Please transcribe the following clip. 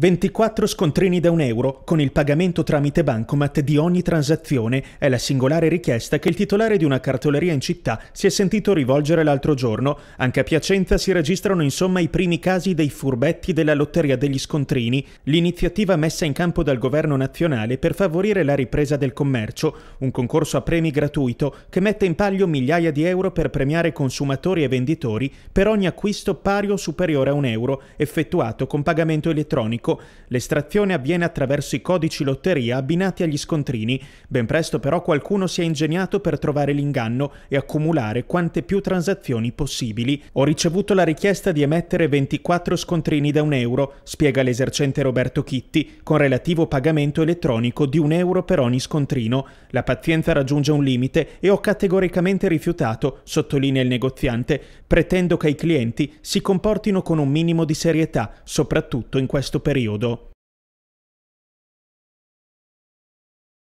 24 scontrini da un euro con il pagamento tramite bancomat di ogni transazione è la singolare richiesta che il titolare di una cartoleria in città si è sentito rivolgere l'altro giorno. Anche a Piacenza si registrano insomma i primi casi dei furbetti della lotteria degli scontrini, l'iniziativa messa in campo dal governo nazionale per favorire la ripresa del commercio, un concorso a premi gratuito che mette in palio migliaia di euro per premiare consumatori e venditori per ogni acquisto pari o superiore a un euro effettuato con pagamento elettronico gioco, l'estrazione avviene attraverso i codici lotteria abbinati agli scontrini. Ben presto però qualcuno si è ingegnato per trovare l'inganno e accumulare quante più transazioni possibili. Ho ricevuto la richiesta di emettere 24 scontrini da un euro, spiega l'esercente Roberto Chitti, con relativo pagamento elettronico di un euro per ogni scontrino. La pazienza raggiunge un limite e ho categoricamente rifiutato, sottolinea il negoziante, pretendo che i clienti si comportino con un minimo di serietà, soprattutto in questo periodo periodo